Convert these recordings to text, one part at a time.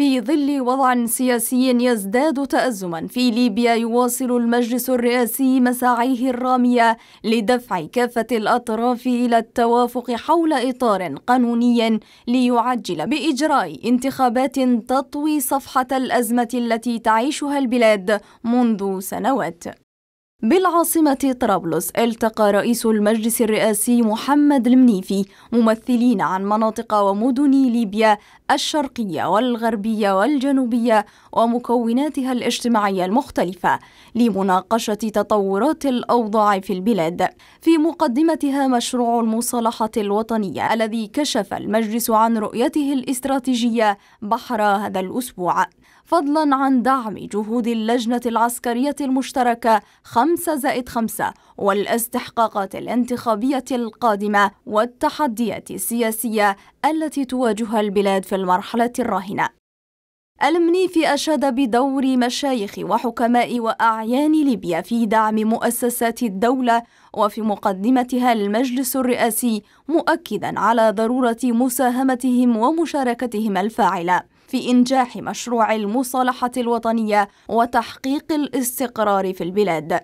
في ظل وضع سياسي يزداد تأزما في ليبيا يواصل المجلس الرئاسي مساعيه الرامية لدفع كافة الأطراف إلى التوافق حول إطار قانوني ليعجل بإجراء انتخابات تطوي صفحة الأزمة التي تعيشها البلاد منذ سنوات بالعاصمة طرابلس التقى رئيس المجلس الرئاسي محمد المنيفي ممثلين عن مناطق ومدن ليبيا الشرقية والغربية والجنوبية ومكوناتها الاجتماعية المختلفة لمناقشة تطورات الأوضاع في البلاد في مقدمتها مشروع المصالحة الوطنية الذي كشف المجلس عن رؤيته الاستراتيجية بحر هذا الأسبوع فضلا عن دعم جهود اللجنة العسكرية المشتركة خمس 5 زائد 5 والاستحقاقات الانتخابية القادمة والتحديات السياسية التي تواجهها البلاد في المرحلة الراهنة المنيفي أشاد بدور مشايخ وحكماء وأعيان ليبيا في دعم مؤسسات الدولة وفي مقدمتها المجلس الرئاسي مؤكدا على ضرورة مساهمتهم ومشاركتهم الفاعلة في إنجاح مشروع المصالحة الوطنية وتحقيق الاستقرار في البلاد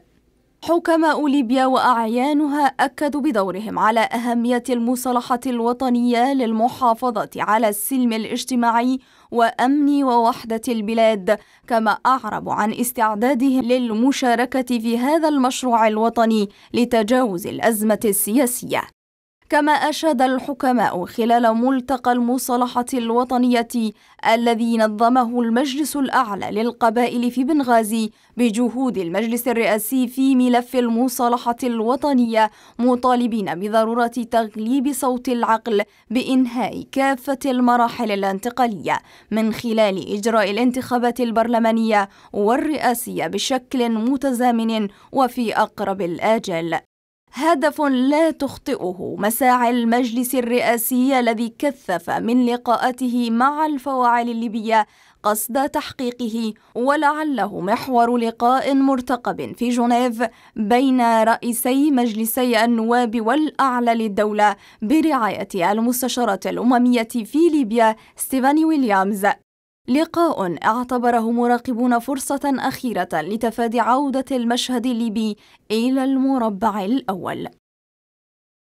حكماء ليبيا وأعيانها أكدوا بدورهم على أهمية المصالحة الوطنية للمحافظة على السلم الاجتماعي وأمن ووحدة البلاد كما أعربوا عن استعدادهم للمشاركة في هذا المشروع الوطني لتجاوز الأزمة السياسية كما أشاد الحكماء خلال ملتقى المصالحة الوطنية الذي نظمه المجلس الأعلى للقبائل في بنغازي بجهود المجلس الرئاسي في ملف المصالحة الوطنية مطالبين بضرورة تغليب صوت العقل بإنهاء كافة المراحل الانتقالية من خلال إجراء الانتخابات البرلمانية والرئاسية بشكل متزامن وفي أقرب الآجال هدف لا تخطئه مساعي المجلس الرئاسي الذي كثف من لقاءاته مع الفواعل الليبية قصد تحقيقه ولعله محور لقاء مرتقب في جنيف بين رئيسي مجلسي النواب والأعلى للدولة برعاية المستشارة الأممية في ليبيا ستيفاني ويليامز لقاء اعتبره مراقبون فرصة أخيرة لتفادي عودة المشهد الليبي إلى المربع الأول